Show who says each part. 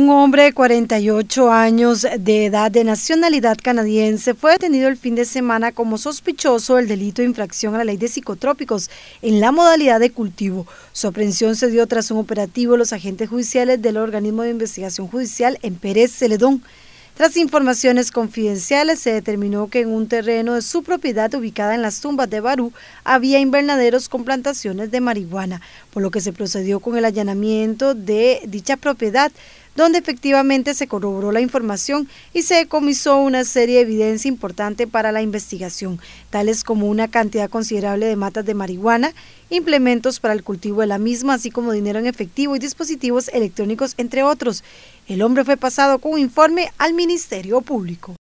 Speaker 1: Un hombre de 48 años de edad de nacionalidad canadiense fue detenido el fin de semana como sospechoso del delito de infracción a la ley de psicotrópicos en la modalidad de cultivo. Su aprehensión se dio tras un operativo de los agentes judiciales del organismo de investigación judicial en Pérez Celedón. Tras informaciones confidenciales, se determinó que en un terreno de su propiedad ubicada en las tumbas de Barú había invernaderos con plantaciones de marihuana, por lo que se procedió con el allanamiento de dicha propiedad donde efectivamente se corroboró la información y se decomisó una serie de evidencia importante para la investigación, tales como una cantidad considerable de matas de marihuana, implementos para el cultivo de la misma, así como dinero en efectivo y dispositivos electrónicos, entre otros. El hombre fue pasado con un informe al Ministerio Público.